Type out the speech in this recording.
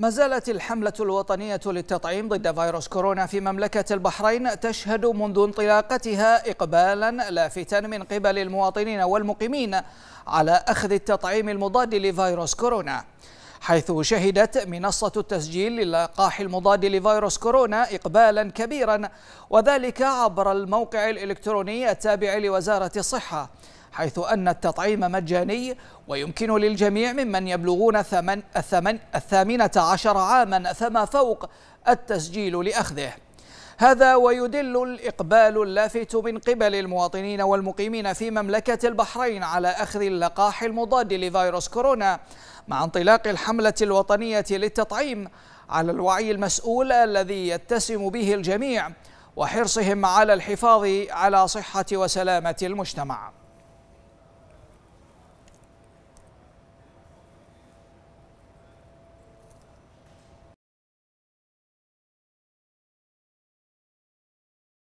ما زالت الحملة الوطنية للتطعيم ضد فيروس كورونا في مملكة البحرين تشهد منذ انطلاقتها إقبالا لافتا من قبل المواطنين والمقيمين على أخذ التطعيم المضاد لفيروس كورونا حيث شهدت منصة التسجيل للقاح المضاد لفيروس كورونا إقبالا كبيرا وذلك عبر الموقع الإلكتروني التابع لوزارة الصحة حيث أن التطعيم مجاني ويمكن للجميع ممن يبلغون الثمن الثمن الثامنة عشر عاما فما فوق التسجيل لأخذه هذا ويدل الإقبال اللافت من قبل المواطنين والمقيمين في مملكة البحرين على أخذ اللقاح المضاد لفيروس كورونا مع انطلاق الحملة الوطنية للتطعيم على الوعي المسؤول الذي يتسم به الجميع وحرصهم على الحفاظ على صحة وسلامة المجتمع